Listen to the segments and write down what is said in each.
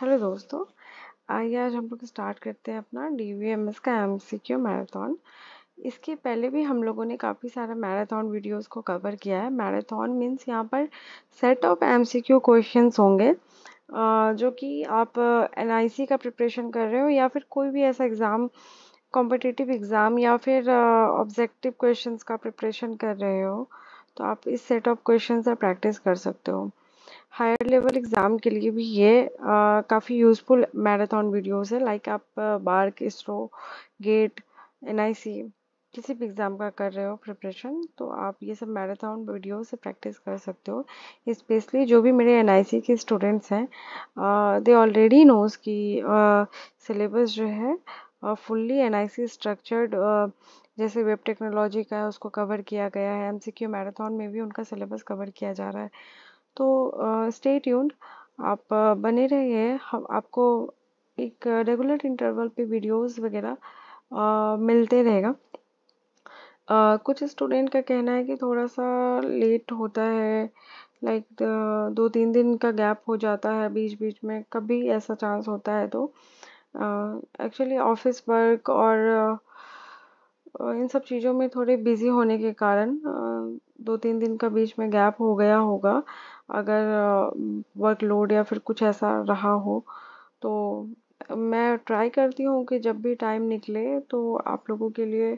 Hello दोस्तों आइए आज हम लोग स्टार्ट करते हैं अपना डी वी एम एस का एम सी क्यू मैराथन इसके पहले भी हम लोगों ने काफ़ी सारा मैराथन वीडियोस को कवर किया है मैराथन मींस यहाँ पर set of M C Q question होंगे जो कि आप एन आई सी का प्रिपरेशन कर रहे हो या फिर कोई भी ऐसा एग्ज़ाम कॉम्पिटिटिव एग्ज़ाम या फिर ऑब्जेक्टिव क्वेश्चन का प्रिपरेशन कर रहे हो तो आप इस सेट ऑफ क्वेश्चन से प्रैक्टिस कर सकते हो हायर लेवल एग्ज़ाम के लिए भी ये काफ़ी यूज़फुल मैराथन वीडियोस है लाइक आप बार्क इसरो गेट एन किसी भी एग्ज़ाम का कर रहे हो प्रिपरेशन तो आप ये सब मैराथन वीडियो से प्रैक्टिस कर सकते हो स्पेशली जो भी मेरे एन के स्टूडेंट्स हैं दे ऑलरेडी नोज़ कि सिलेबस जो है फुल्ली एन स्ट्रक्चर्ड जैसे वेब टेक्नोलॉजी का है उसको कवर किया गया है एम सी क्यू मैराथन में भी उनका सिलेबस कवर किया जा रहा है तो स्टे ट्यून्ड आप बने रहिए हम आपको एक रेगुलर इंटरवल पे वीडियोस वगैरह मिलते रहेगा Uh, कुछ स्टूडेंट का कहना है कि थोड़ा सा लेट होता है लाइक like दो तीन दिन का गैप हो जाता है बीच बीच में कभी ऐसा चांस होता है तो एक्चुअली ऑफिस वर्क और uh, इन सब चीज़ों में थोड़े बिज़ी होने के कारण uh, दो तीन दिन का बीच में गैप हो गया होगा अगर वर्कलोड या फिर कुछ ऐसा रहा हो तो मैं ट्राई करती हूँ कि जब भी टाइम निकले तो आप लोगों के लिए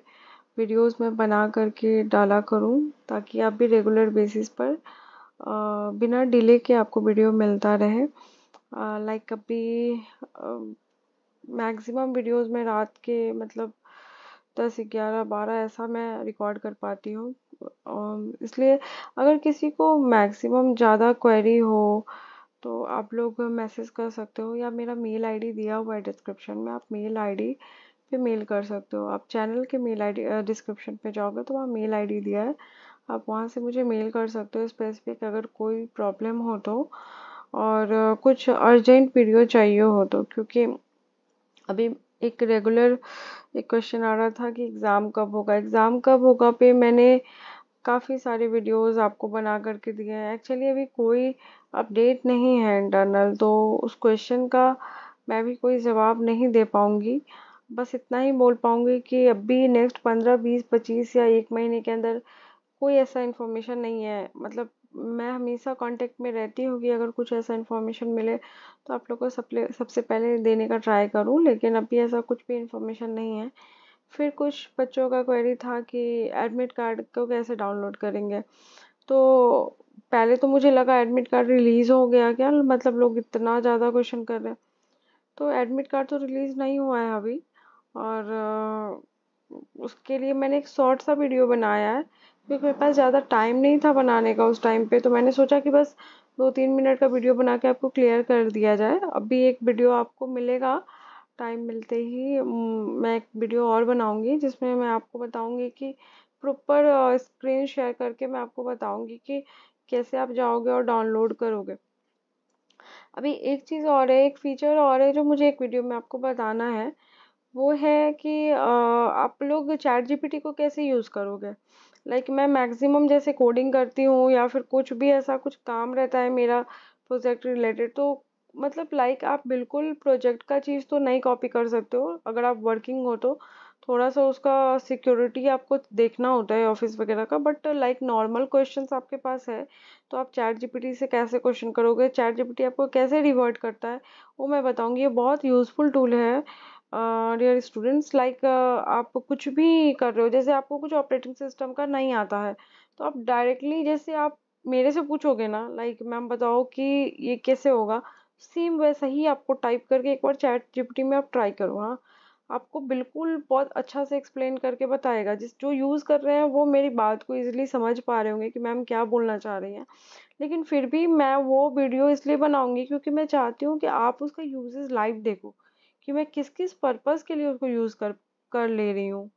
वीडियोस में बना करके डाला करूँ ताकि आप भी रेगुलर बेसिस पर बिना डिले के आपको वीडियो मिलता रहे लाइक कभी मैक्सिमम वीडियोस में रात के मतलब दस ग्यारह बारह ऐसा मैं रिकॉर्ड कर पाती हूँ इसलिए अगर किसी को मैक्सिमम ज़्यादा क्वेरी हो तो आप लोग मैसेज कर सकते हो या मेरा मेल आईडी दिया हुआ है डिस्क्रिप्शन में आप मेल आईडी पे मेल कर सकते हो आप चैनल के मेल आईडी डिस्क्रिप्शन पे जाओगे तो वहाँ मेल आईडी दिया है आप वहाँ से मुझे मेल कर सकते हो स्पेसिफिक अगर कोई प्रॉब्लम हो तो और कुछ अर्जेंट वीडियो चाहिए हो तो क्योंकि अभी एक रेगुलर एक क्वेश्चन आ रहा था कि एग्ज़ाम कब होगा एग्ज़ाम कब होगा पे मैंने काफ़ी सारे वीडियोस आपको बना करके दिए हैं एक्चुअली अभी कोई अपडेट नहीं है इंटरनल तो उस क्वेश्चन का मैं भी कोई जवाब नहीं दे पाऊँगी बस इतना ही बोल पाऊँगी कि अभी नेक्स्ट पंद्रह बीस पच्चीस या एक महीने के अंदर कोई ऐसा इन्फॉर्मेशन नहीं है मतलब मैं हमेशा कांटेक्ट में रहती होगी अगर कुछ ऐसा इन्फॉर्मेशन मिले तो आप लोग को सप्ले सबसे पहले देने का ट्राई करूँ लेकिन अभी ऐसा कुछ भी इन्फॉर्मेशन नहीं है फिर कुछ बच्चों का क्वेरी था कि एडमिट कार्ड को कैसे डाउनलोड करेंगे तो पहले तो मुझे लगा एडमिट कार्ड रिलीज़ हो गया क्या मतलब लोग इतना ज़्यादा क्वेश्चन कर रहे हैं तो एडमिट कार्ड तो रिलीज़ नहीं हुआ है अभी और उसके लिए मैंने एक शॉर्ट सा वीडियो बनाया है क्योंकि मेरे पास ज़्यादा टाइम नहीं था बनाने का उस टाइम पे तो मैंने सोचा कि बस दो तीन मिनट का वीडियो बना के आपको क्लियर कर दिया जाए अभी एक वीडियो आपको मिलेगा टाइम मिलते ही मैं एक वीडियो और बनाऊँगी जिसमें मैं आपको बताऊंगी कि प्रॉपर स्क्रीन शेयर करके मैं आपको बताऊँगी कि कैसे आप जाओगे और डाउनलोड करोगे अभी एक चीज़ और है एक फ़ीचर और है जो मुझे एक वीडियो में आपको बताना है वो है कि आप लोग चैट जीपीटी को कैसे यूज़ करोगे लाइक like, मैं मैक्सिमम जैसे कोडिंग करती हूँ या फिर कुछ भी ऐसा कुछ काम रहता है मेरा प्रोजेक्ट रिलेटेड तो मतलब लाइक like, आप बिल्कुल प्रोजेक्ट का चीज़ तो नहीं कॉपी कर सकते हो अगर आप वर्किंग हो तो थोड़ा सा उसका सिक्योरिटी आपको देखना होता है ऑफिस वगैरह का बट लाइक नॉर्मल क्वेश्चंस आपके पास है तो आप चैट जीपीटी से कैसे क्वेश्चन करोगे चैट जीपीटी आपको कैसे रिवर्ट करता है वो मैं बताऊँगी ये बहुत यूज़फुल टूल है डियर स्टूडेंट्स लाइक आप कुछ भी कर रहे हो जैसे आपको कुछ ऑपरेटिंग सिस्टम का नहीं आता है तो आप डायरेक्टली जैसे आप मेरे से पूछोगे ना लाइक like, मैम बताओ कि ये कैसे होगा सेम वैसा ही आपको टाइप करके एक बार चैट जीपीटी में आप ट्राई करो हाँ आपको बिल्कुल बहुत अच्छा से एक्सप्लेन करके बताएगा जिस जो यूज़ कर रहे हैं वो मेरी बात को इजीली समझ पा रहे होंगे कि मैम क्या बोलना चाह रही हैं लेकिन फिर भी मैं वो वीडियो इसलिए बनाऊंगी क्योंकि मैं चाहती हूँ कि आप उसका यूजेस लाइव देखो कि मैं किस किस पर्पस के लिए उसको यूज़ कर कर ले रही हूँ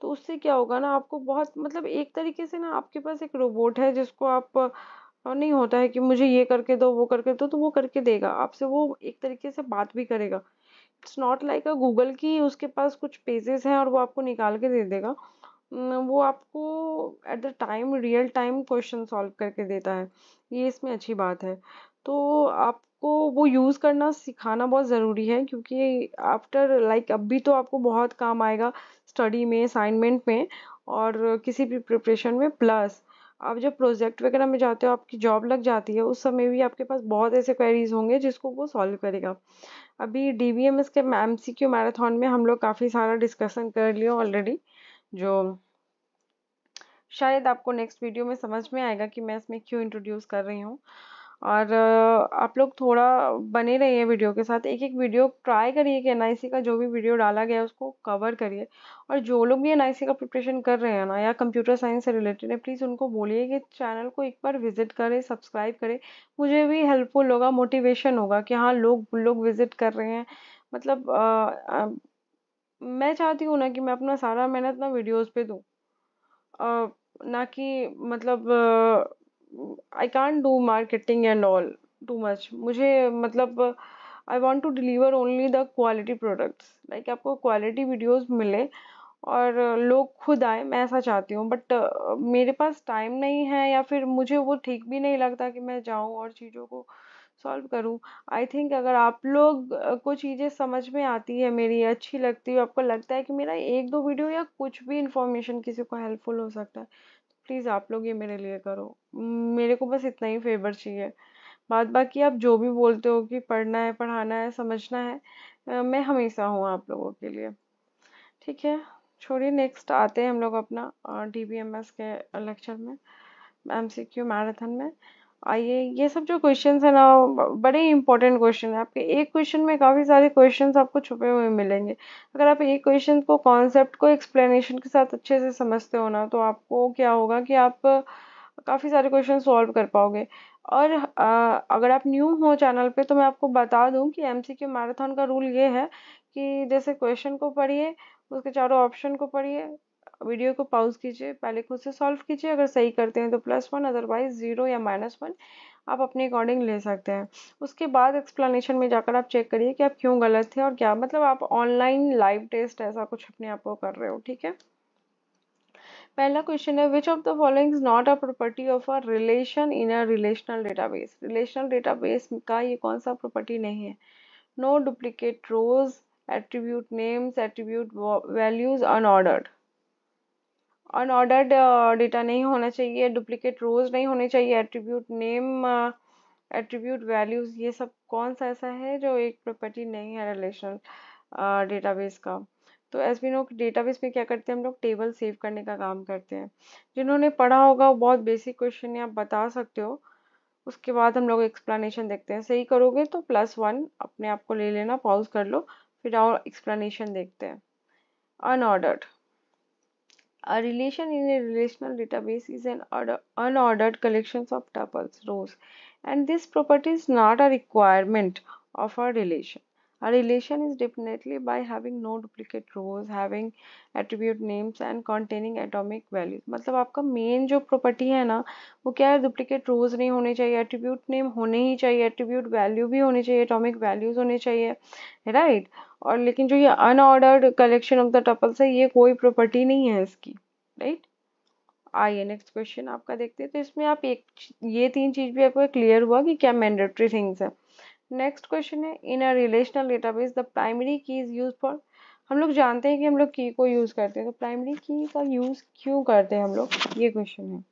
तो उससे क्या होगा ना आपको बहुत मतलब एक तरीके से ना आपके पास एक रोबोट है जिसको आप नहीं होता है कि मुझे ये करके दो वो करके दो तो वो करके देगा आपसे वो एक तरीके से बात भी करेगा it's not like a Google की उसके पास कुछ पेजेस हैं और वो आपको निकाल के दे देगा वो आपको at the time real time question solve करके देता है ये इसमें अच्छी बात है तो आप आपको वो यूज़ करना सिखाना बहुत ज़रूरी है क्योंकि आफ्टर लाइक अब भी तो आपको बहुत काम आएगा स्टडी में असाइनमेंट में और किसी भी प्रिपरेशन में प्लस आप जब प्रोजेक्ट वगैरह में जाते हो आपकी जॉब लग जाती है उस समय भी आपके पास बहुत ऐसे क्वेरीज होंगे जिसको वो सॉल्व करेगा अभी डी वी एम एस के एम सी क्यू मैराथन में हम लोग काफ़ी सारा डिस्कशन कर लिए ऑलरेडी जो शायद आपको नेक्स्ट वीडियो में समझ में आएगा कि मैं इसमें क्यों इंट्रोड्यूस कर रही हूँ और आप लोग थोड़ा बने रहिए वीडियो के साथ एक एक वीडियो ट्राई करिए कि एन का जो भी वीडियो डाला गया है उसको कवर करिए और जो लोग भी एन का प्रिपरेशन कर रहे हैं ना या कंप्यूटर साइंस से रिलेटेड है प्लीज़ उनको बोलिए कि चैनल को एक बार विज़िट करें सब्सक्राइब करें मुझे भी हेल्पफुल होगा मोटिवेशन होगा कि हाँ लोग लोग विज़िट कर रहे हैं मतलब आ, आ, मैं चाहती हूँ ना कि मैं अपना सारा मेहनत ना वीडियोज़ पर दूँ ना कि मतलब ah, I can't do marketing and all too much मुझे मतलब I want to deliver only the quality products like आपको क्वालिटी वीडियोज़ मिले और लोग खुद आए मैं ऐसा चाहती हूँ बट uh, मेरे पास टाइम नहीं है या फिर मुझे वो ठीक भी नहीं लगता कि मैं जाऊँ और चीज़ों को सॉल्व करूँ आई थिंक अगर आप लोग uh, को चीज़ें समझ में आती है मेरी अच्छी लगती है आपको लगता है कि मेरा एक दो वीडियो या कुछ भी इंफॉर्मेशन किसी को हेल्पफुल हो सकता है प्लीज़ आप लोग ये मेरे लिए करो मेरे को बस इतना ही फेवर चाहिए बात बाकी आप जो भी बोलते हो कि पढ़ना है पढ़ाना है समझना है मैं हमेशा हूँ आप लोगों के लिए ठीक है छोड़िए नेक्स्ट आते हैं हम लोग अपना डी के लेक्चर में एम सी क्यू मैराथन में आइए ये सब जो क्वेश्चन है ना बड़े इंपॉर्टेंट क्वेश्चन है आपके एक क्वेश्चन में काफ़ी सारे क्वेश्चन आपको छुपे हुए मिलेंगे अगर आप एक क्वेश्चन को कॉन्सेप्ट को एक्सप्लेनेशन के साथ अच्छे से समझते हो ना तो आपको क्या होगा कि आप काफ़ी सारे क्वेश्चन सॉल्व कर पाओगे और आ, अगर आप न्यू हो चैनल पे तो मैं आपको बता दूं कि एम सी मैराथन का रूल ये है कि जैसे क्वेश्चन को पढ़िए उसके चारों ऑप्शन को पढ़िए वीडियो को पॉज कीजिए पहले खुद से सॉल्व कीजिए अगर सही करते हैं तो प्लस वन अदरवाइज ज़ीरो या माइनस वन आप अपने अकॉर्डिंग ले सकते हैं उसके बाद एक्सप्लेनेशन में जाकर आप चेक करिए कि आप क्यों गलत थे और क्या मतलब आप ऑनलाइन लाइव टेस्ट ऐसा कुछ अपने आप को कर रहे हो ठीक है पहला क्वेश्चन है which of the following is not a property of a relation in a relational database relational database का ये कौन सा प्रॉपर्टी नहीं है no duplicate rows attribute names attribute values unordered unordered data uh, नहीं होना चाहिए डुप्लीकेट रोज नहीं होने चाहिए एट्रीब्यूट नेम एट्रीब्यूट वैल्यूज़ ये सब कौन सा ऐसा है जो एक प्रॉपर्टी नहीं है रिलेशन डेटाबेस uh, का तो एस बी नो डेटाबेस में क्या करते हैं हम लोग टेबल सेव करने का काम करते हैं जिन्होंने पढ़ा होगा वो बहुत बेसिक क्वेश्चन आप बता सकते हो उसके बाद हम लोग एक्सप्लेनेशन देखते हैं सही करोगे तो प्लस वन अपने आप को ले लेना पॉज कर लो फिर और एक्सप्लेनेशन देखते हैं unordered A relation in a relational database is an order, unordered collection of tuples, rows, and this property is not a requirement of a relation. A relation is definitely by having no duplicate rows, having attribute names and containing atomic values. मतलब आपका main जो property है ना वो क्या है duplicate rows नहीं होने चाहिए attribute name होने ही चाहिए attribute value भी होने चाहिए atomic values होने चाहिए right? और लेकिन जो ये unordered collection of the tuples है ये कोई प्रॉपर्टी नहीं है इसकी राइट आइए नेक्स्ट क्वेश्चन आपका देखते हैं तो इसमें आप एक ये तीन चीज भी आपको क्लियर हुआ कि क्या मैंडेटरी थिंग्स है नेक्स्ट क्वेश्चन है in a relational database the primary key is use for हम लोग जानते हैं कि हम लोग की को यूज करते हैं तो प्राइमरी की का यूज क्यों करते हैं हम लोग ये क्वेश्चन है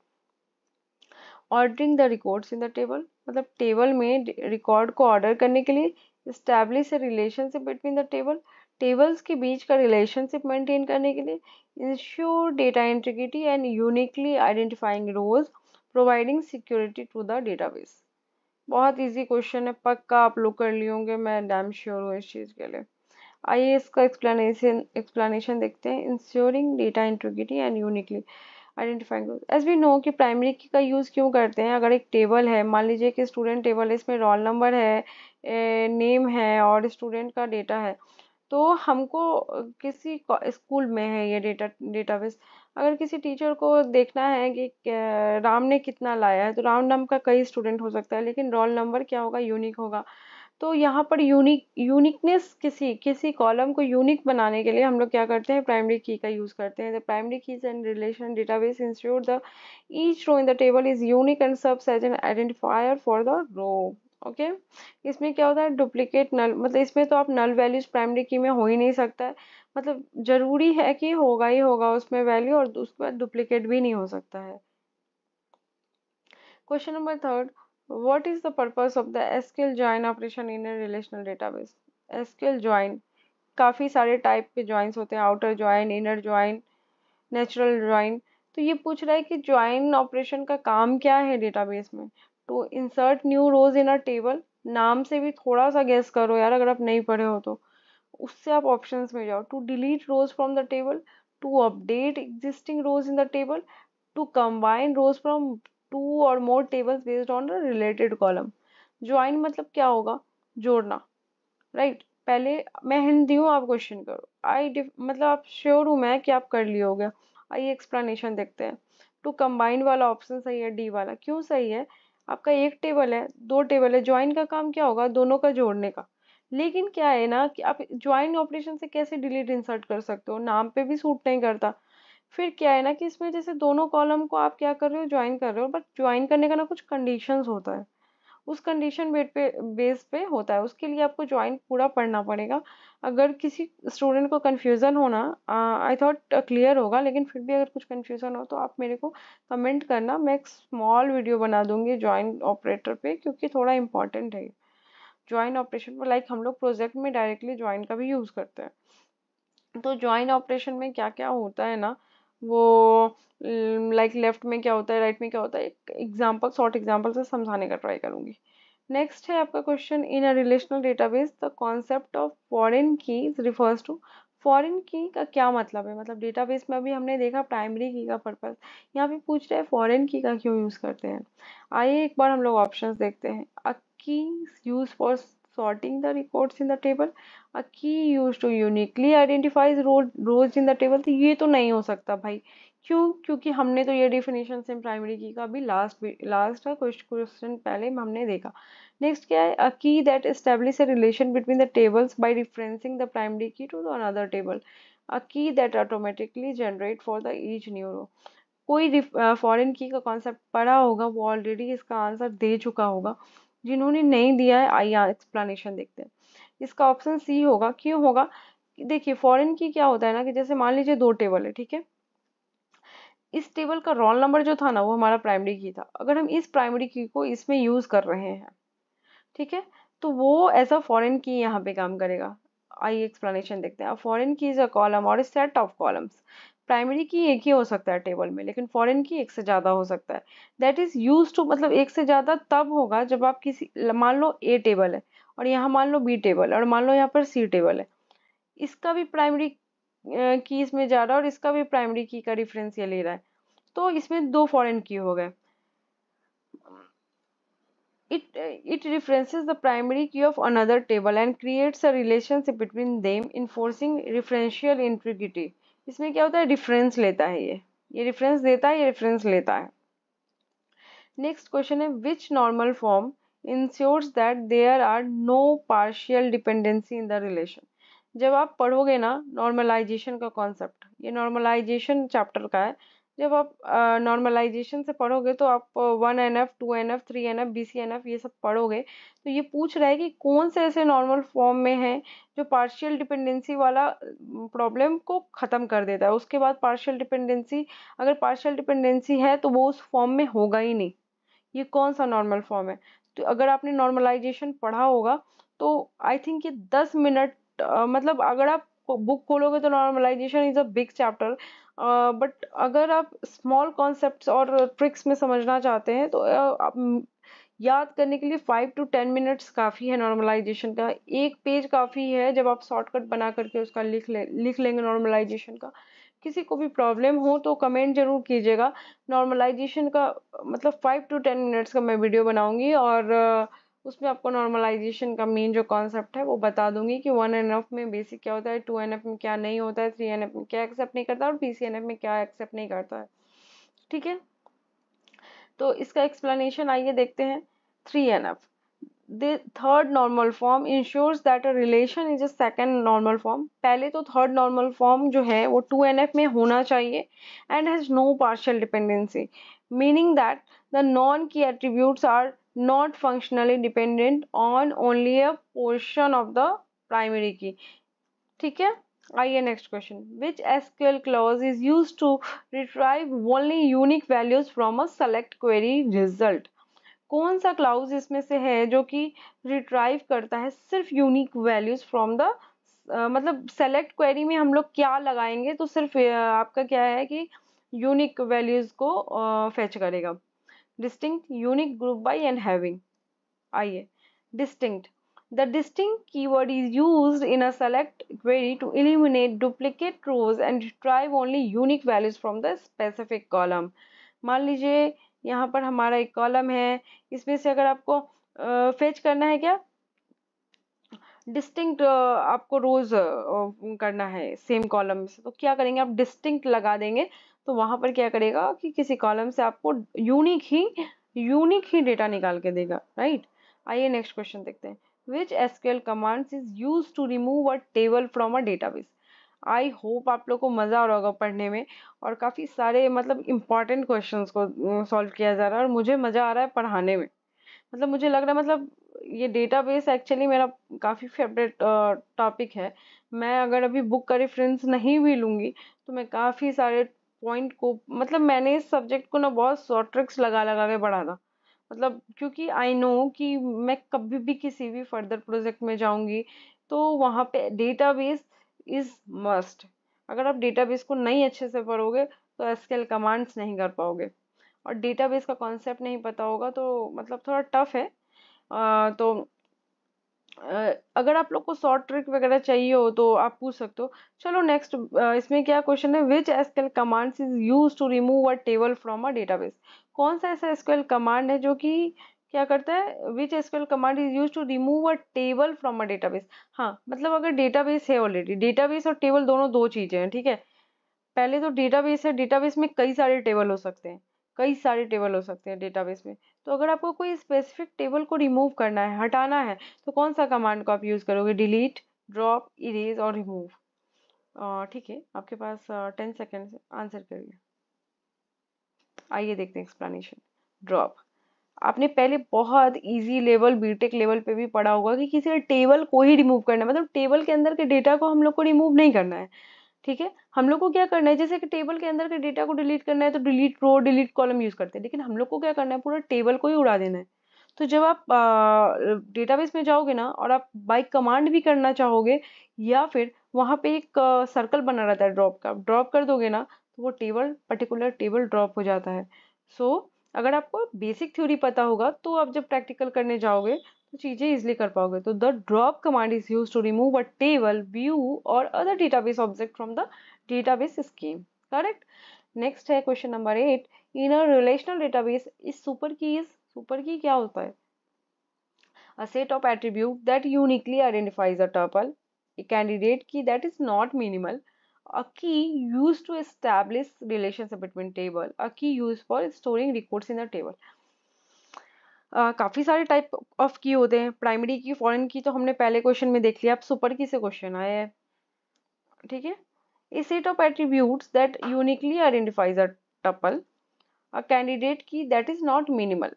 ordering the records in the table मतलब टेबल में रिकॉर्ड को ऑर्डर करने के लिए establish a relationship between the table tables के बीच का रिलेशनशिप मेंटेन करने के लिए ensure data integrity and uniquely identifying rows providing security to the database बहुत इजी क्वेश्चन है पक्का आप लोग कर लिए होंगे मैं डैम श्योर हूँ इस चीज़ के लिए आइए इसका एक्सप्लेनेशन एक्सप्लेनेशन देखते हैं ensuring data integrity and uniquely identifying as we know कि प्राइमरी की का यूज़ क्यों करते हैं अगर एक टेबल है मान लीजिए कि स्टूडेंट टेबल है इसमें रोल नंबर है नेम है और स्टूडेंट का डेटा है तो हमको किसी स्कूल में है ये डेटा डेटाबेस अगर किसी टीचर को देखना है कि राम ने कितना लाया है तो राम नाम का कई स्टूडेंट हो सकता है लेकिन रोल नंबर क्या होगा यूनिक होगा तो यहाँ पर यूनिक यूनिकनेस किसी किसी कॉलम को यूनिक बनाने के लिए हम लोग क्या करते हैं प्राइमरी की का यूज़ करते हैं the primary keys and relation database institute the each row in the table is unique and serves as an identifier for the row okay इसमें क्या होता है डुप्लीकेट नल मतलब इसमें तो आप नल वैल्यूज प्राइमरी की में हो ही नहीं सकता है मतलब ज़रूरी है कि होगा ही होगा उसमें वैल्यू और उसके बाद डुप्लीकेट भी नहीं हो सकता है question number third what is the purpose of the SQL join operation in a relational database SQL join काफ़ी सारे टाइप के ज्वाइंस होते हैं outer join inner join natural join तो ये पूछ रहा है कि ज्वाइन ऑपरेशन का काम क्या है डेटाबेस में to insert new rows in a table नाम से भी थोड़ा सा गेस करो यार अगर आप नहीं पढ़े हो तो उससे आप ऑप्शंस में जाओ to delete rows from the table to update existing rows in the table to combine rows from two और more tables based on a related column join मतलब क्या होगा जोड़ना राइट right? पहले मैं हिंट दी हूँ आप क्वेश्चन करो आई मतलब आप श्योर हूँ मैं कि आप कर लिए होगे आइए एक्सप्लेनेशन देखते हैं टू कंबाइंड वाला ऑप्शन सही है डी वाला क्यों सही है आपका एक टेबल है दो टेबल है ज्वाइन का काम क्या होगा दोनों का जोड़ने का लेकिन क्या है ना कि आप ज्वाइन ऑपरेशन से कैसे डिलीट इंसर्ट कर सकते हो नाम पे भी सूट नहीं करता फिर क्या है ना कि इसमें जैसे दोनों कॉलम को आप क्या कर रहे हो ज्वाइन कर रहे हो बट ज्वाइन करने का ना कुछ कंडीशन होता है उस कंडीशन बेट पे बेस पे होता है उसके लिए आपको ज्वाइन पूरा पढ़ना पड़ेगा अगर किसी स्टूडेंट को कन्फ्यूज़न होना आई थॉट क्लियर होगा लेकिन फिर भी अगर कुछ कन्फ्यूज़न हो तो आप मेरे को कमेंट करना मैं एक स्मॉल वीडियो बना दूंगी ज्वाइन ऑपरेटर पे क्योंकि थोड़ा इम्पॉर्टेंट है ज्वाइन ऑपरेशन पर लाइक हम लोग प्रोजेक्ट में डायरेक्टली ज्वाइन का भी यूज़ करते हैं तो ज्वाइन ऑपरेशन में क्या क्या होता है ना वो लाइक like लेफ्ट में क्या होता है राइट right में क्या होता है एक एग्जाम्पल शॉर्ट एग्जाम्पल से समझाने का ट्राई करूँगी नेक्स्ट है आपका question in a relational database the concept of foreign key refers to foreign key का क्या मतलब है मतलब डेटाबेस में अभी हमने देखा प्राइमरी की का पर्पस यहाँ पे पूछ रहे हैं फॉरेन की का क्यों यूज़ करते हैं आइए एक बार हम लोग ऑप्शंस देखते हैं a key use for sorting the records in the table a key used to uniquely identifies rows in the table तो ये तो नहीं हो सकता भाई क्यों क्योंकि हमने तो ये डिफिनेशन से प्राइमरी की का भी लास्ट लास्ट का क्वेश्चन पहले हमने देखा नेक्स्ट क्या है a key that establish a relation between the tables by referencing the primary key to the another table a key that automatically generate for the each new row कोई foreign key का concept पढ़ा होगा वो already इसका answer दे चुका होगा जिन्होंने नहीं दिया है आइए एक्सप्लानेशन देखते हैं इसका ऑप्शन सी होगा क्यों होगा देखिए फॉरेन की क्या होता है ना कि जैसे मान लीजिए दो टेबल है ठीक है इस टेबल का रोल नंबर जो था ना वो हमारा प्राइमरी की था अगर हम इस प्राइमरी की को इसमें यूज़ कर रहे हैं ठीक है तो वो एज अ फॉरेन की यहाँ पे काम करेगा आई एक्सप्लेनेशन देखते हैं foreign key is a column और set of columns primary key एक ही हो सकता है टेबल में लेकिन फॉरेन की एक से ज़्यादा हो सकता है दैट इज़ यूज टू मतलब एक से ज़्यादा तब होगा जब आप किसी मान लो ए टेबल है और यहाँ मान लो बी टेबल और मान लो यहाँ पर सी टेबल है इसका भी प्राइमरी की इसमें जा रहा है और इसका भी प्राइमरी की का रेफरेंस ये ले रहा है तो इसमें दो फॉरेन की हो गए It, it references the primary key of another table and creates a relationship between them enforcing referential integrity. इसमें क्या होता है रेफरेंस लेता है ये ये रेफरेंस देता है ये रेफरेंस लेता है नेक्स्ट क्वेश्चन है which normal form ensures that there are no partial dependency in the relation जब आप पढ़ोगे ना नॉर्मलाइजेशन का कॉन्सेप्ट ये नॉर्मलाइजेशन चैप्टर का है जब आप नॉर्मलाइजेशन से पढ़ोगे तो आप one N F two N F three N F B C N F ये सब पढ़ोगे तो ये पूछ रहा है कि कौन से ऐसे नॉर्मल फॉर्म में है जो पार्शियल डिपेंडेंसी वाला प्रॉब्लम को ख़त्म कर देता है उसके बाद पार्शियल डिपेंडेंसी अगर पार्शियल डिपेंडेंसी है तो वो उस फॉर्म में होगा ही नहीं ये कौन सा नॉर्मल फॉर्म है तो अगर आपने नॉर्मलाइजेशन पढ़ा होगा तो आई थिंक ये दस मिनट मतलब अगर आप बुक खोलोगे तो normalization is a big chapter but अगर आप स्मॉल कॉन्सेप्ट और ट्रिक्स में समझना चाहते हैं तो uh, आप याद करने के लिए फाइव टू टेन मिनट्स काफ़ी है नॉर्मलाइजेशन का एक पेज काफ़ी है जब आप शॉर्टकट बना करके उसका लिख ले लिख लेंगे नॉर्मलाइजेशन का किसी को भी प्रॉब्लम हो तो कमेंट जरूर कीजिएगा नॉर्मलाइजेशन का मतलब फाइव टू टेन मिनट्स का मैं वीडियो बनाऊंगी और uh, उसमें आपको नॉर्मलाइजेशन का मेन जो कॉन्सेप्ट है वो बता दूंगी कि वन एन एफ में बेसिक क्या होता है टू एन एफ में क्या नहीं होता है थ्री एन एफ में क्या एक्सेप्ट नहीं करता और पी सी एन एफ में क्या एक्सेप्ट नहीं करता है ठीक है तो इसका एक्सप्लेनेशन आइए देखते हैं three N F the normal form ensures that that a relation is a second normal पहले तो थर्ड नॉर्मल फॉर्म जो है वो टू एन एफ में होना चाहिए and has no partial dependency meaning that the non key attributes are not functionally dependent on only a portion of the primary key ठीक है आइए next question which S Q L clause is use to retrieve only unique values from a select query result कौन सा clause इसमें से है जो कि रिट्राइव करता है सिर्फ यूनिक वैल्यूज फ्रॉम द मतलब सेलेक्ट क्वेरी में हम लोग क्या लगाएंगे तो सिर्फ uh, आपका क्या है कि यूनिक वैल्यूज को फेच uh, करेगा distinct unique group by and having आइए distinct the distinct keyword is used in a select query to eliminate duplicate rows and retrieve only unique values from the specific column मान लीजिए यहाँ पर हमारा एक column है इसमें से अगर आपको फेच करना है क्या डिस्टिंक्ट आपको रोज करना है सेम कॉलम से तो क्या करेंगे आप डिस्टिंक्ट लगा देंगे तो वहाँ पर क्या करेगा कि किसी कॉलम से आपको यूनिक ही यूनिक ही डेटा निकाल के देगा राइट आइए नेक्स्ट क्वेश्चन देखते हैं which S L commands is use to remove a table from a database I hope आप लोग को मज़ा आ रहा होगा पढ़ने में और काफ़ी सारे मतलब इम्पॉर्टेंट क्वेश्चन को सॉल्व किया जा रहा है और मुझे मज़ा आ रहा है पढ़ाने में मतलब मुझे लग रहा है मतलब ये डेटाबेस एक्चुअली मेरा काफ़ी फेवरेट टॉपिक है मैं अगर अभी बुक का रेफरेंस नहीं भी लूँगी तो मैं काफ़ी सारे पॉइंट को मतलब मैंने इस सब्जेक्ट को ना बहुत शॉर्ट ट्रिक्स लगा लगा के पढ़ा था मतलब क्योंकि आई नो कि मैं कभी भी किसी भी फर्दर प्रोजेक्ट में जाऊंगी तो वहाँ पे डेटाबेस इज़ मस्ट अगर आप डेटाबेस को नहीं अच्छे से पढ़ोगे तो एसकेल कमांड्स नहीं कर पाओगे और डेटाबेस का कॉन्सेप्ट नहीं पता होगा तो मतलब थोड़ा टफ है आ, तो अगर आप लोग को शॉर्ट ट्रिक वगैरह चाहिए हो तो आप पूछ सकते हो चलो नेक्स्ट इसमें क्या क्वेश्चन है which SQL commands is use to remove a table from a database कौन सा ऐसा एसक्यूएल कमांड है जो कि क्या करता है which SQL command is use to remove a table from a database हाँ मतलब अगर डेटाबेस है ऑलरेडी डेटाबेस और टेबल दोनों दो चीज़ें हैं ठीक है पहले तो डेटाबेस है डेटाबेस में कई सारे टेबल हो सकते हैं कई सारे टेबल हो सकते हैं डेटाबेस में तो अगर आपको कोई स्पेसिफिक टेबल को रिमूव करना है हटाना है तो कौन सा कमांड को आप यूज़ करोगे डिलीट ड्रॉप इरेज और रिमूव ठीक है आपके पास टेन सेकेंड आंसर करिए आइए देखते हैं एक्सप्लेनेशन ड्रॉप आपने पहले बहुत इजी लेवल बीटेक लेवल पे भी पढ़ा होगा कि किसी टेबल को ही रिमूव करना है मतलब टेबल के अंदर के डेटा को हम लोग को रिमूव नहीं करना है ठीक है हम लोग को क्या करना है जैसे कि टेबल के अंदर के डेटा को डिलीट करना है तो delete row delete column use करते हैं लेकिन हम लोग को क्या करना है पूरा टेबल को ही उड़ा देना है तो जब आप डेटाबेस में जाओगे ना और आप बाई कमांड भी करना चाहोगे या फिर वहाँ पे एक सर्कल बना रहता है ड्रॉप का ड्रॉप कर दोगे ना तो वो टेबल पर्टिकुलर टेबल ड्रॉप हो जाता है सो so, अगर आपको बेसिक थ्योरी पता होगा तो आप जब प्रैक्टिकल करने जाओगे तो चीज़ें इजिली कर पाओगे तो the drop command is use to remove a table view और other database object from the database schema correct next है question number eight in a relational database is super key is super key क्या होता है a set of attribute that uniquely identifies a tuple a candidate key that is not minimal a key used to establish relationship between table a key used for storing records in a table Uh, काफ़ी सारे type of की होते हैं primary की foreign की तो हमने पहले क्वेश्चन में देख लिया अब सुपर की से क्वेश्चन आया है ठीक है a set of attributes that uniquely identifies a tuple a candidate key that is not minimal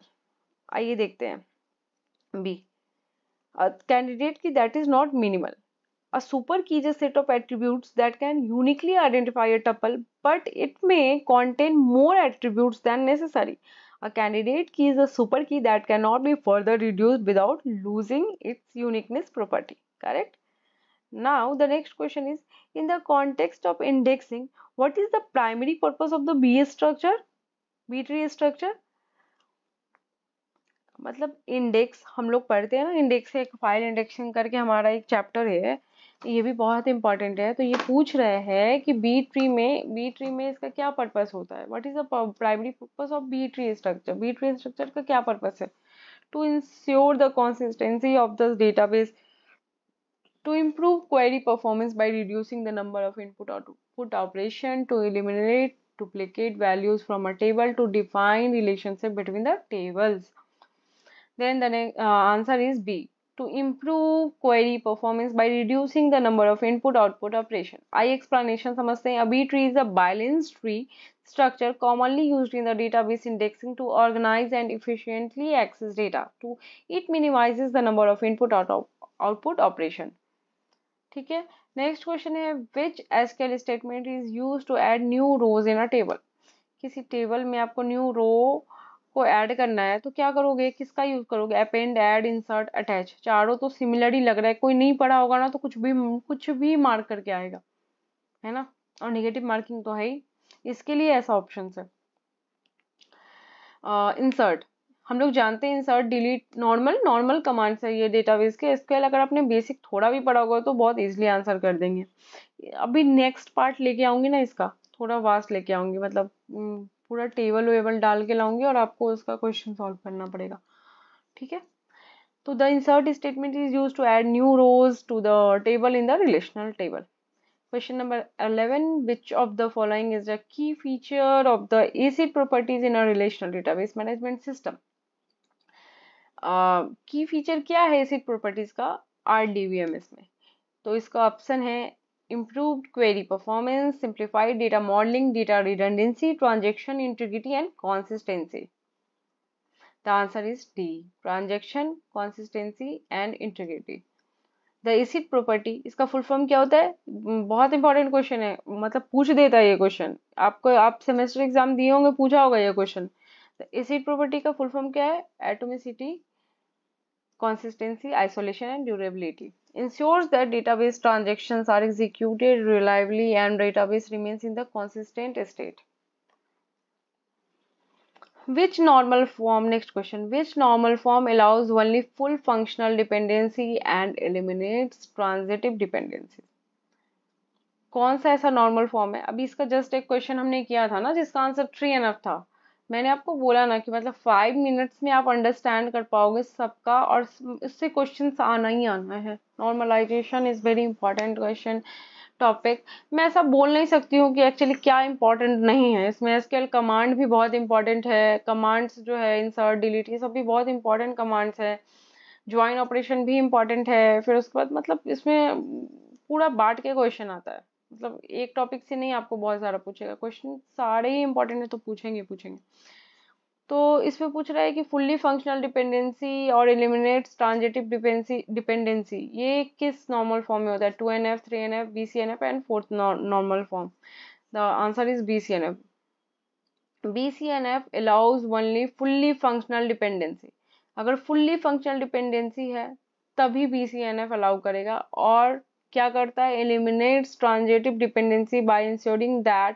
आइए देखते हैं B candidate key that is not minimal a super key is a set of attributes that can uniquely identify a tuple but it may contain more attributes than necessary. A candidate key is a super key that cannot be further reduced without losing its uniqueness property. Correct? Now the next question is in the context of indexing what is the primary purpose of the b structure? B tree structure? मतलब index हम लोग पढ़ते हैं ना index एक file indexing करके हमारा एक चैप्टर है ये भी बहुत इंपॉर्टेंट है तो ये पूछ रहे हैं कि बी ट्री में बी ट्री में इसका क्या पर्पस होता है what is the primary purpose of B tree structure B tree structure का क्या पर्पस है to ensure the consistency of the database to improve query performance by reducing the number of input output operation to eliminate duplicate values from a table to define relationship between the tables then the answer is B to improve query performance by reducing the number of input output operation i explanation समझते हैं B tree is a balanced tree structure commonly used in the database indexing to organize and efficiently access data to it minimizes the number of input out output operation ठीक है Next question है Which SQL statement is used to add new rows in a table? किसी table में आपको new row को add करना है तो क्या करोगे किसका यूज़ करोगे अपेंड ऐड इंसर्ट अटैच चारों तो सिमिलर ही लग रहा है कोई नहीं पढ़ा होगा ना तो कुछ भी कुछ भी मार्क करके आएगा है ना और निगेटिव मार्किंग तो है ही इसके लिए ऐसा ऑप्शन है इंसर्ट uh, हम लोग जानते हैं insert delete normal normal commands है ये डेटाबेस के इसके अलावा अगर आपने बेसिक थोड़ा भी पढ़ा होगा तो बहुत इजीली आंसर कर देंगे अभी नेक्स्ट पार्ट लेके आऊंगी ना इसका थोड़ा वास्ट लेके आऊंगी मतलब हम्म, पूरा टेबल वेबल डाल के लाऊंगी और आपको उसका क्वेश्चन सॉल्व करना पड़ेगा ठीक है तो the insert statement is use to add new rows to the table in the relational table question number eleven which of the following is the key feature of the ACID properties in a relational database management system की uh, feature क्या है ACID properties का R D V M S में तो इसका option है improved query performance, simplified data modeling, data redundancy, transaction integrity and consistency. The answer is D. Transaction, consistency and integrity. The ACID property इसका full form क्या होता है बहुत important question है मतलब पूछ देता है ये क्वेश्चन आपको आप सेमेस्टर एग्जाम दिए होंगे पूछा होगा ये क्वेश्चन द एसिड प्रॉपर्टी का फुल फॉर्म क्या है atomicity consistency isolation and durability ensures that database transactions are executed reliably and database remains in the consistent state which normal form next question which normal form allows only full functional dependency and eliminates transitive dependencies? कौन सा ऐसा normal form है अभी इसका just एक question हमने किया था ना जिसका आंसर 3 एनफ था मैंने आपको बोला ना कि मतलब फाइव मिनट्स में आप अंडरस्टैंड कर पाओगे सबका और इससे क्वेश्चन आना ही आना है normalisation is very important question topic मैं ऐसा बोल नहीं सकती हूँ कि एक्चुअली क्या इंपॉर्टेंट नहीं है इसमें एस कमांड भी बहुत इंपॉर्टेंट है कमांड्स जो है इंसर्ट डिलीट ये सब भी बहुत इंपॉर्टेंट कमांड्स है ज्वाइन ऑपरेशन भी इंपॉर्टेंट है फिर उसके बाद मतलब इसमें पूरा बांट के क्वेश्चन आता है मतलब एक टॉपिक से नहीं आपको बहुत सारा पूछेगा क्वेश्चन सारे ही इंपॉर्टेंट है तो पूछेंगे पूछेंगे तो इसमें पूछ रहा है कि फुल्ली फंक्शनल डिपेंडेंसी और एलिमिनेट्स ट्रांजेटिव डिपेंसी डिपेंडेंसी ये किस नॉर्मल फॉर्म में होता है two N F three N F B C N F and fourth normal form the answer is B C N F B C N F allows only fully functional dependency अगर fully functional dependency है तभी B C N F allow करेगा और क्या करता है eliminates transitive dependency by ensuring that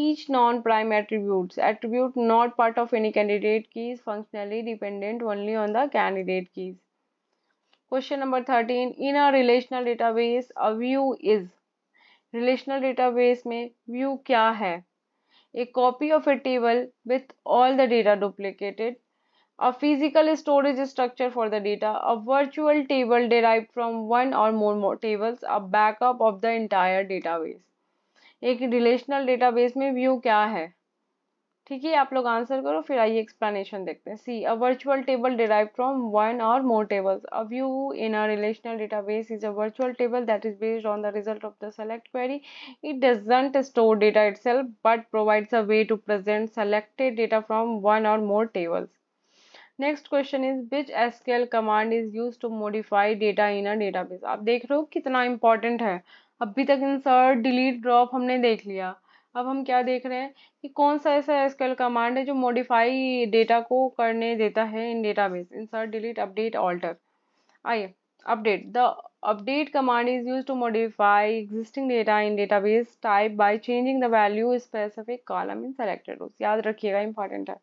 each non prime attribute attribute not part of any candidate keys functionally dependent only on the candidate key question number thirteen in a relational database a view is relational database में view क्या है a copy of a table with all the data duplicated a physical storage structure for the data, a virtual table derived from one or more tables, a backup of the entire database. एक relational database में view क्या है ठीक है आप लोग answer करो फिर आइए एक्सप्लेनेशन देखते हैं C a virtual table derive from one or more tables a view in a relational database is a virtual table that is based on the result of the select query it doesn't store data itself but provides a way to present selected data from one or more tables next question is which S Q L command is use to modify data in a database आप देख रहे हो कितना important है अभी तक insert delete drop हमने देख लिया अब हम क्या देख रहे हैं कि कौन सा ऐसा एस कमांड है जो मॉडिफाई डेटा को करने देता है in database insert delete update alter आइए update the update command is used to modify existing data in database type by changing the value specific column in selected rows याद रखिएगा important है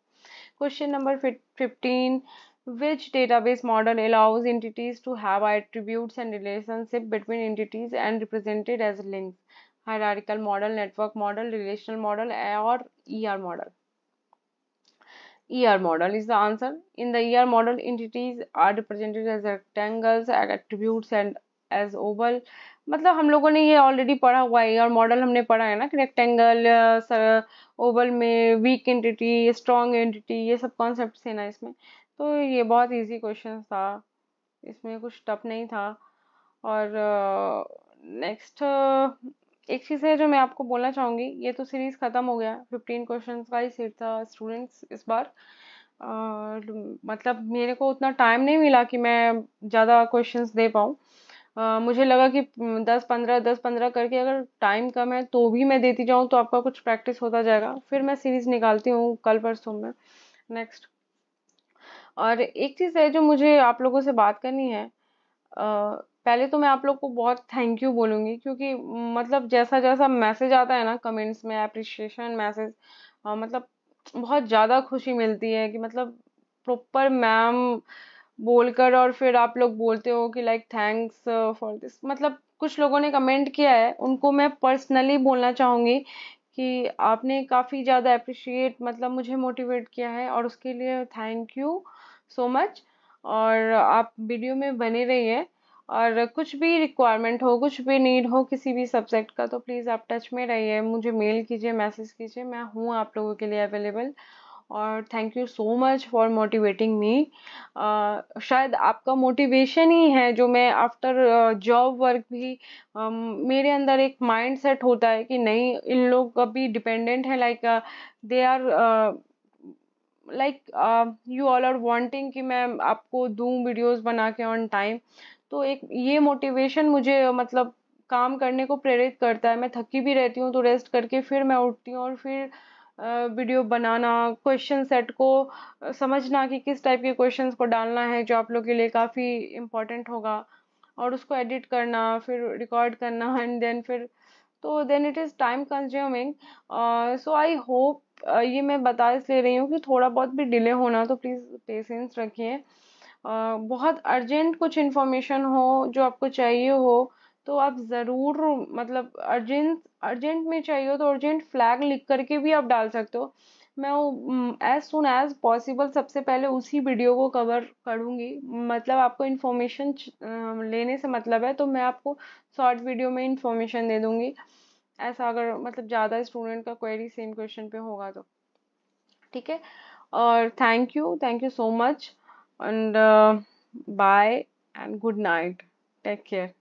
Question number 15 Which database model allows entities to have attributes and relationship between entities and represented as links? Hierarchical model, network model, relational model, or ER model? ER model is the answer. In the ER model, entities are represented as rectangles, attributes, and as oval मतलब हम लोगों ने ये already पढ़ा हुआ है और model हमने पढ़ा है ना कि रेक्टेंगल ओवल में वीक एंटिटी स्ट्रॉन्ग एंटिटी ये सब कॉन्सेप्ट थे ना इसमें तो ये बहुत इजी क्वेश्चन था इसमें कुछ टफ नहीं था और नेक्स्ट एक चीज़ है जो मैं आपको बोलना चाहूँगी ये तो सीरीज़ ख़त्म हो गया फिफ्टीन क्वेश्चन का ही सीट था स्टूडेंट्स इस बार और मतलब मेरे को उतना टाइम नहीं मिला कि मैं ज़्यादा क्वेश्चंस दे पाऊँ आ, मुझे लगा कि दस पंद्रह दस पंद्रह करके अगर टाइम कम है तो भी मैं देती जाऊँ तो आपका कुछ प्रैक्टिस होता जाएगा फिर मैं सीरीज़ निकालती हूँ कल परसों में नेक्स्ट और एक चीज़ है जो मुझे आप लोगों से बात करनी है आ, पहले तो मैं आप लोग को बहुत थैंक यू बोलूँगी क्योंकि मतलब जैसा जैसा मैसेज आता है ना कमेंट्स में अप्रिशिएशन मैसेज मतलब बहुत ज़्यादा खुशी मिलती है कि मतलब प्रॉपर मैम बोलकर और फिर आप लोग बोलते हो कि लाइक थैंक्स फॉर दिस मतलब कुछ लोगों ने कमेंट किया है उनको मैं पर्सनली बोलना चाहूँगी कि आपने काफ़ी ज़्यादा अप्रिशिएट मतलब मुझे मोटिवेट किया है और उसके लिए थैंक यू सो मच और आप वीडियो में बने रहिए और कुछ भी रिक्वायरमेंट हो कुछ भी नीड हो किसी भी सब्जेक्ट का तो प्लीज़ आप टच में रहिए मुझे मेल कीजिए मैसेज कीजिए मैं हूँ आप लोगों के लिए अवेलेबल और thank you so much for motivating me शायद आपका मोटिवेशन ही है जो मैं आफ्टर जॉब वर्क भी uh, मेरे अंदर एक माइंड सेट होता है कि नहीं इन लोग अभी डिपेंडेंट है like they are like you all are wanting कि मैं आपको दूँ वीडियोस बना के ऑन टाइम तो एक ये मोटिवेशन मुझे मतलब काम करने को प्रेरित करता है मैं थकी भी रहती हूँ तो रेस्ट करके फिर मैं उठती हूँ और फिर वीडियो बनाना क्वेश्चन सेट को समझना कि किस टाइप के क्वेश्चंस को डालना है जो आप लोग के लिए काफ़ी इम्पोर्टेंट होगा और उसको एडिट करना फिर रिकॉर्ड करना एंड देन फिर तो then it is time consuming so I hope ये मैं बता इसलिए रही हूँ कि थोड़ा बहुत भी डिले होना तो प्लीज़ पेशेंस रखिए बहुत अर्जेंट कुछ इन्फॉर्मेशन हो जो आपको चाहिए हो तो आप ज़रूर मतलब अर्जेंट अर्जेंट में चाहिए हो तो अर्जेंट फ्लैग लिख करके भी आप डाल सकते हो मैं एज सुन एज पॉसिबल सबसे पहले उसी वीडियो को कवर करूँगी मतलब आपको इन्फॉर्मेशन लेने से मतलब है तो मैं आपको शॉर्ट वीडियो में इन्फॉर्मेशन दे दूँगी ऐसा अगर मतलब ज़्यादा स्टूडेंट का क्वेरी सेम क्वेश्चन पे होगा तो ठीक है और thank you thank you so much and bye and good night take care